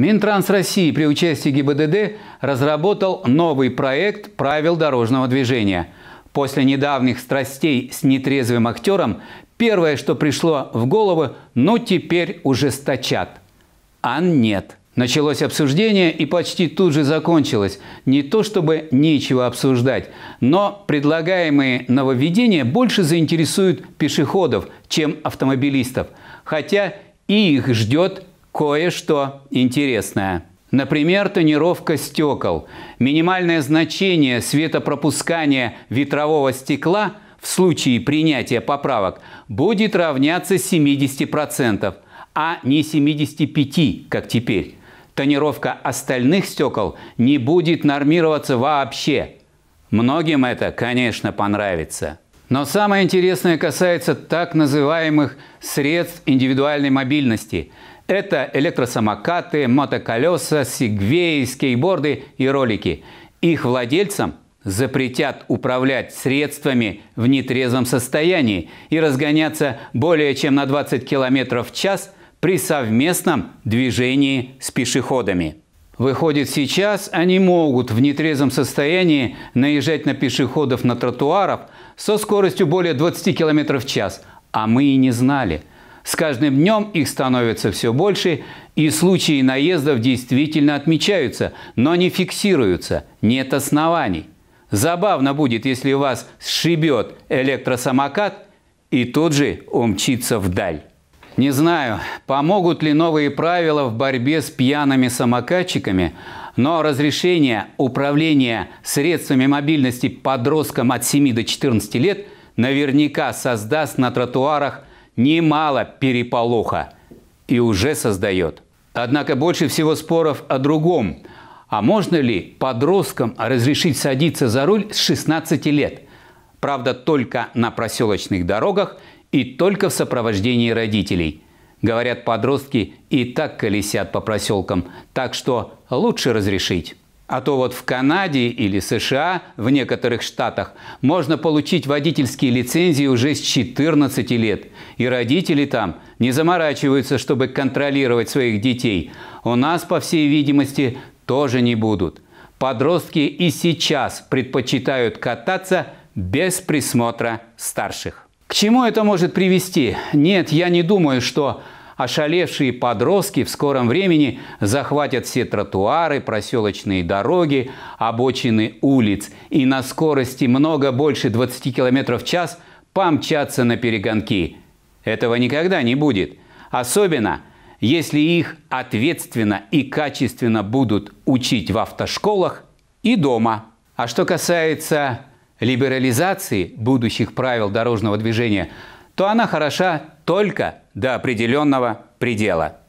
Минтранс России при участии ГИБДД разработал новый проект правил дорожного движения. После недавних страстей с нетрезвым актером первое, что пришло в голову, ну теперь ужесточат. А нет. Началось обсуждение и почти тут же закончилось. Не то чтобы нечего обсуждать, но предлагаемые нововведения больше заинтересуют пешеходов, чем автомобилистов. Хотя и их ждет кое-что интересное. Например, тонировка стекол. Минимальное значение светопропускания ветрового стекла в случае принятия поправок будет равняться 70%, а не 75%, как теперь. Тонировка остальных стекол не будет нормироваться вообще. Многим это, конечно, понравится. Но самое интересное касается так называемых средств индивидуальной мобильности. Это электросамокаты, мотоколеса, сегвеи, скейтборды и ролики. Их владельцам запретят управлять средствами в нетрезвом состоянии и разгоняться более чем на 20 км в час при совместном движении с пешеходами. Выходит, сейчас они могут в нетрезвом состоянии наезжать на пешеходов на тротуарах со скоростью более 20 км в час, а мы и не знали – с каждым днем их становится все больше, и случаи наездов действительно отмечаются, но не фиксируются, нет оснований. Забавно будет, если вас сшибет электросамокат и тут же умчится вдаль. Не знаю, помогут ли новые правила в борьбе с пьяными самокатчиками, но разрешение управления средствами мобильности подросткам от 7 до 14 лет наверняка создаст на тротуарах немало переполоха и уже создает. Однако больше всего споров о другом. А можно ли подросткам разрешить садиться за руль с 16 лет? Правда, только на проселочных дорогах и только в сопровождении родителей. Говорят, подростки и так колесят по проселкам, так что лучше разрешить. А то вот в Канаде или США, в некоторых штатах, можно получить водительские лицензии уже с 14 лет. И родители там не заморачиваются, чтобы контролировать своих детей. У нас, по всей видимости, тоже не будут. Подростки и сейчас предпочитают кататься без присмотра старших. К чему это может привести? Нет, я не думаю, что ошалевшие подростки в скором времени захватят все тротуары, проселочные дороги, обочины улиц и на скорости много больше 20 км в час помчатся на перегонки. Этого никогда не будет. Особенно, если их ответственно и качественно будут учить в автошколах и дома. А что касается либерализации будущих правил дорожного движения, то она хороша только до определенного предела.